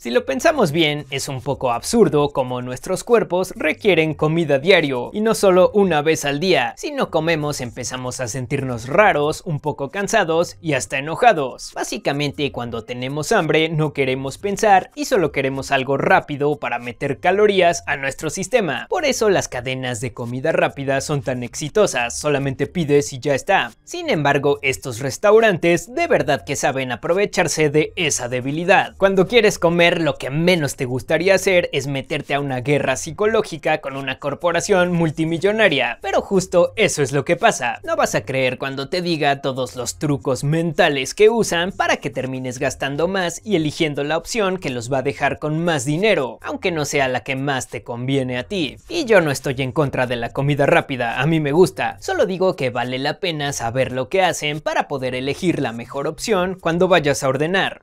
Si lo pensamos bien, es un poco absurdo como nuestros cuerpos requieren comida diario y no solo una vez al día. Si no comemos empezamos a sentirnos raros, un poco cansados y hasta enojados. Básicamente cuando tenemos hambre no queremos pensar y solo queremos algo rápido para meter calorías a nuestro sistema. Por eso las cadenas de comida rápida son tan exitosas, solamente pides y ya está. Sin embargo, estos restaurantes de verdad que saben aprovecharse de esa debilidad. Cuando quieres comer lo que menos te gustaría hacer es meterte a una guerra psicológica con una corporación multimillonaria, pero justo eso es lo que pasa. No vas a creer cuando te diga todos los trucos mentales que usan para que termines gastando más y eligiendo la opción que los va a dejar con más dinero, aunque no sea la que más te conviene a ti. Y yo no estoy en contra de la comida rápida, a mí me gusta, solo digo que vale la pena saber lo que hacen para poder elegir la mejor opción cuando vayas a ordenar.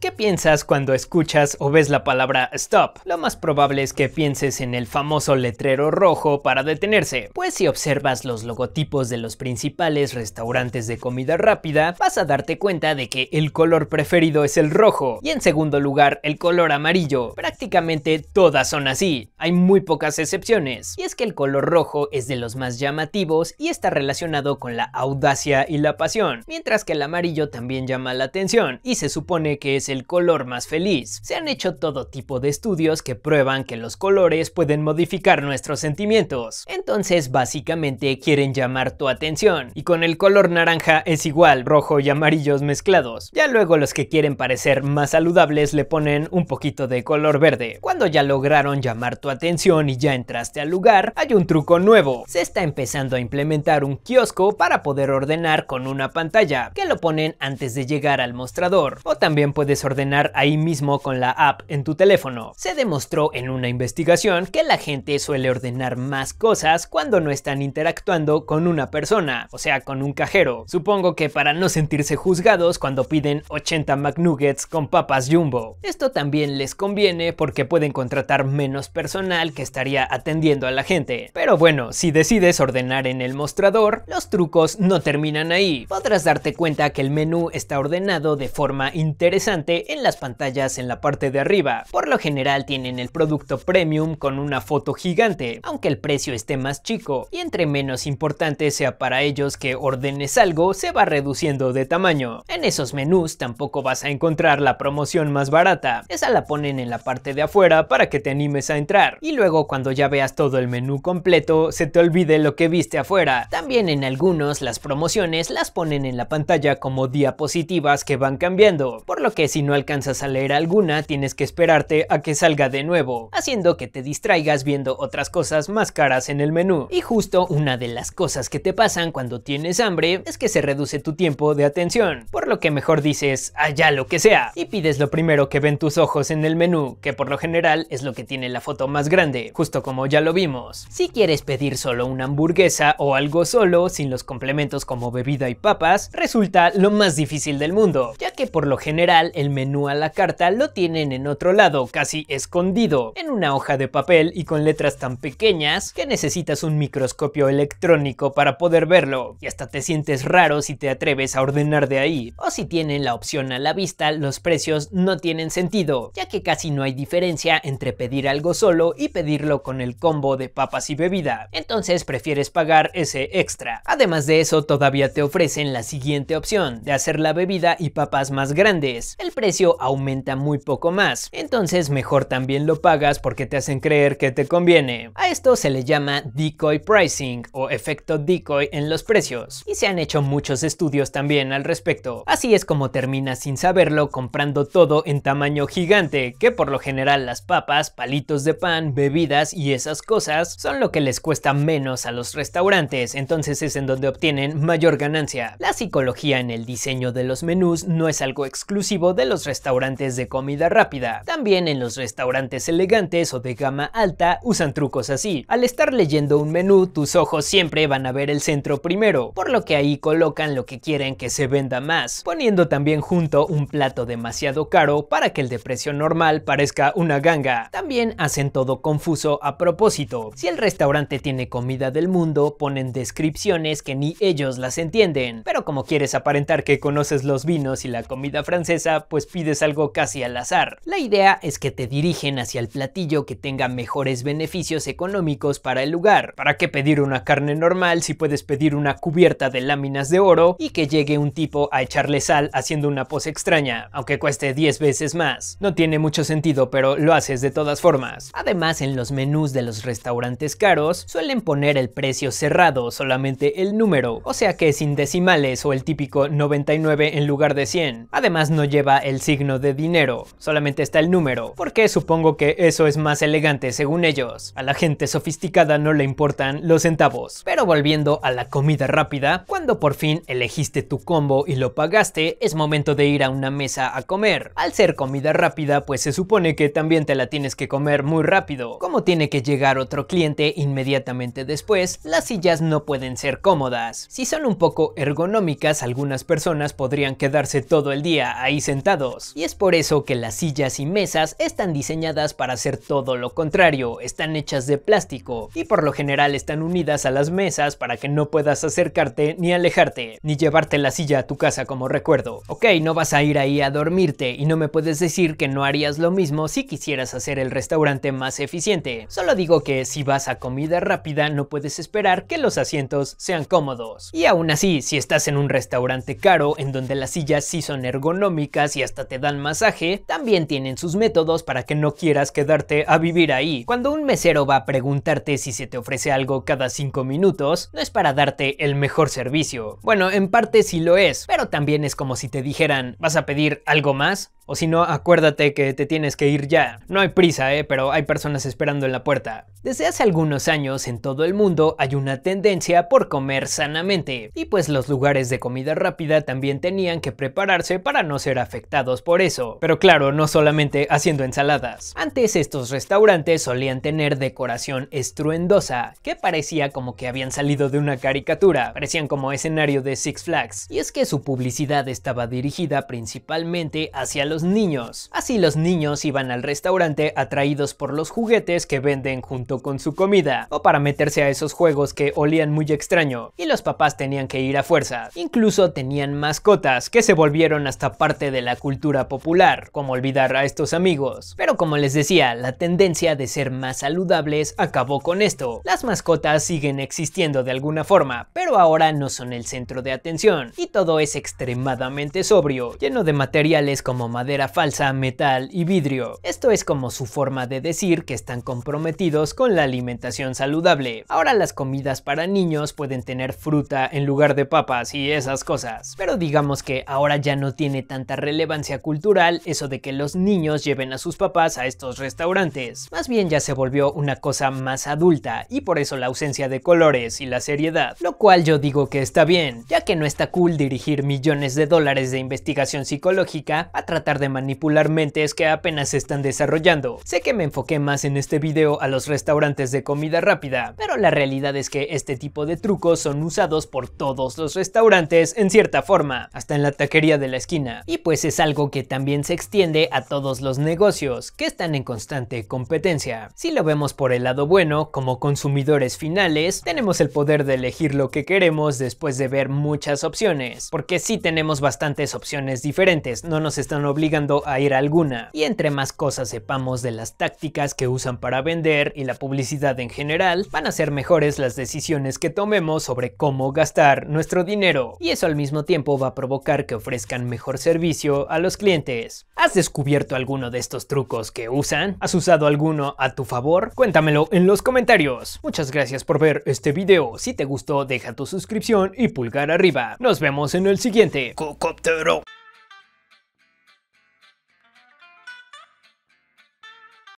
¿Qué piensas cuando escuchas escuchas o ves la palabra stop, lo más probable es que pienses en el famoso letrero rojo para detenerse, pues si observas los logotipos de los principales restaurantes de comida rápida, vas a darte cuenta de que el color preferido es el rojo y en segundo lugar el color amarillo. Prácticamente todas son así, hay muy pocas excepciones, y es que el color rojo es de los más llamativos y está relacionado con la audacia y la pasión, mientras que el amarillo también llama la atención y se supone que es el color más feliz. Se han hecho todo tipo de estudios que prueban que los colores pueden modificar nuestros sentimientos. Entonces, básicamente quieren llamar tu atención. Y con el color naranja es igual, rojo y amarillos mezclados. Ya luego los que quieren parecer más saludables le ponen un poquito de color verde. Cuando ya lograron llamar tu atención y ya entraste al lugar, hay un truco nuevo. Se está empezando a implementar un kiosco para poder ordenar con una pantalla, que lo ponen antes de llegar al mostrador. O también puedes ordenar ahí mismo con la app en tu teléfono. Se demostró en una investigación que la gente suele ordenar más cosas cuando no están interactuando con una persona, o sea, con un cajero. Supongo que para no sentirse juzgados cuando piden 80 McNuggets con papas jumbo. Esto también les conviene porque pueden contratar menos personal que estaría atendiendo a la gente. Pero bueno, si decides ordenar en el mostrador, los trucos no terminan ahí. Podrás darte cuenta que el menú está ordenado de forma interesante en las pantallas en la parte de arriba. Por lo general tienen el producto premium con una foto gigante, aunque el precio esté más chico, y entre menos importante sea para ellos que ordenes algo, se va reduciendo de tamaño. En esos menús tampoco vas a encontrar la promoción más barata, esa la ponen en la parte de afuera para que te animes a entrar, y luego cuando ya veas todo el menú completo, se te olvide lo que viste afuera. También en algunos las promociones las ponen en la pantalla como diapositivas que van cambiando, por lo que si no alcanzas a leer algo tienes que esperarte a que salga de nuevo, haciendo que te distraigas viendo otras cosas más caras en el menú. Y justo una de las cosas que te pasan cuando tienes hambre es que se reduce tu tiempo de atención, por lo que mejor dices allá lo que sea y pides lo primero que ven tus ojos en el menú, que por lo general es lo que tiene la foto más grande, justo como ya lo vimos. Si quieres pedir solo una hamburguesa o algo solo, sin los complementos como bebida y papas, resulta lo más difícil del mundo, ya que por lo general el menú a la carta lo tienen en otro lado, casi escondido, en una hoja de papel y con letras tan pequeñas que necesitas un microscopio electrónico para poder verlo, y hasta te sientes raro si te atreves a ordenar de ahí, o si tienen la opción a la vista, los precios no tienen sentido, ya que casi no hay diferencia entre pedir algo solo y pedirlo con el combo de papas y bebida, entonces prefieres pagar ese extra. Además de eso, todavía te ofrecen la siguiente opción, de hacer la bebida y papas más grandes. El precio aumenta muy poco más. Entonces mejor también lo pagas porque te hacen creer que te conviene. A esto se le llama decoy pricing o efecto decoy en los precios. Y se han hecho muchos estudios también al respecto. Así es como terminas sin saberlo comprando todo en tamaño gigante, que por lo general las papas, palitos de pan, bebidas y esas cosas son lo que les cuesta menos a los restaurantes, entonces es en donde obtienen mayor ganancia. La psicología en el diseño de los menús no es algo exclusivo de los restaurantes de comida rápida. También en los restaurantes elegantes o de gama alta usan trucos así. Al estar leyendo un menú, tus ojos siempre van a ver el centro primero, por lo que ahí colocan lo que quieren que se venda más, poniendo también junto un plato demasiado caro para que el de precio normal parezca una ganga. También hacen todo confuso a propósito. Si el restaurante tiene comida del mundo, ponen descripciones que ni ellos las entienden. Pero como quieres aparentar que conoces los vinos y la comida francesa, pues pides algo casi al azar. La idea es que te dirigen hacia el platillo que tenga mejores beneficios económicos para el lugar. ¿Para qué pedir una carne normal si puedes pedir una cubierta de láminas de oro y que llegue un tipo a echarle sal haciendo una pose extraña, aunque cueste 10 veces más? No tiene mucho sentido, pero lo haces de todas formas. Además, en los menús de los restaurantes caros suelen poner el precio cerrado, solamente el número, o sea que sin decimales o el típico 99 en lugar de 100. Además, no lleva el signo de dinero solamente está el número, porque supongo que eso es más elegante según ellos. A la gente sofisticada no le importan los centavos. Pero volviendo a la comida rápida, cuando por fin elegiste tu combo y lo pagaste, es momento de ir a una mesa a comer. Al ser comida rápida, pues se supone que también te la tienes que comer muy rápido. Como tiene que llegar otro cliente inmediatamente después, las sillas no pueden ser cómodas. Si son un poco ergonómicas, algunas personas podrían quedarse todo el día ahí sentados. Y es por eso que las sillas y mesas están diseñadas para hacer todo lo contrario, están hechas de plástico y por lo general están unidas a las mesas para que no puedas acercarte ni alejarte, ni llevarte la silla a tu casa como recuerdo. Ok, no vas a ir ahí a dormirte y no me puedes decir que no harías lo mismo si quisieras hacer el restaurante más eficiente. Solo digo que si vas a comida rápida no puedes esperar que los asientos sean cómodos. Y aún así, si estás en un restaurante caro en donde las sillas sí son ergonómicas y hasta te dan masaje, también tienen sus métodos para que no quieras quedarte a vivir ahí. Cuando un mesero va a preguntarte si se te ofrece algo cada 5 minutos, no es para darte el mejor servicio. Bueno, en parte sí lo es, pero también es como si te dijeran, ¿vas a pedir algo más? O si no, acuérdate que te tienes que ir ya. No hay prisa, ¿eh? pero hay personas esperando en la puerta. Desde hace algunos años en todo el mundo hay una tendencia por comer sanamente, y pues los lugares de comida rápida también tenían que prepararse para no ser afectados por eso. Pero claro, no solamente haciendo ensaladas. Antes estos restaurantes solían tener decoración estruendosa, que parecía como que habían salido de una caricatura, parecían como escenario de Six Flags, y es que su publicidad estaba dirigida principalmente hacia los niños. Así los niños iban al restaurante atraídos por los juguetes que venden junto con su comida, o para meterse a esos juegos que olían muy extraño, y los papás tenían que ir a fuerza. Incluso tenían mascotas que se volvieron hasta parte de la cultura popular, como olvidar a estos amigos. Pero como les decía, la tendencia de ser más saludables acabó con esto. Las mascotas siguen existiendo de alguna forma, pero ahora no son el centro de atención, y todo es extremadamente sobrio, lleno de materiales como madera falsa, metal y vidrio. Esto es como su forma de decir que están comprometidos con la alimentación saludable. Ahora las comidas para niños pueden tener fruta en lugar de papas y esas cosas. Pero digamos que ahora ya no tiene tanta relevancia cultural eso de que los niños lleven a sus papás a estos restaurantes. Más bien ya se volvió una cosa más adulta y por eso la ausencia de colores y la seriedad. Lo cual yo digo que está bien, ya que no está cool dirigir millones de dólares de investigación psicológica a tratar de manipular mentes que apenas se están desarrollando. Sé que me enfoqué más en este video a los restaurantes de comida rápida, pero la realidad es que este tipo de trucos son usados por todos los restaurantes en cierta forma, hasta en la taquería de la esquina. Y pues es algo que también se extiende a todos los negocios, que están en constante competencia. Si lo vemos por el lado bueno, como consumidores finales, tenemos el poder de elegir lo que queremos después de ver muchas opciones, porque sí tenemos bastantes opciones diferentes, no nos están obligando obligando a ir a alguna. Y entre más cosas sepamos de las tácticas que usan para vender y la publicidad en general, van a ser mejores las decisiones que tomemos sobre cómo gastar nuestro dinero. Y eso al mismo tiempo va a provocar que ofrezcan mejor servicio a los clientes. ¿Has descubierto alguno de estos trucos que usan? ¿Has usado alguno a tu favor? Cuéntamelo en los comentarios. Muchas gracias por ver este video. Si te gustó, deja tu suscripción y pulgar arriba. Nos vemos en el siguiente.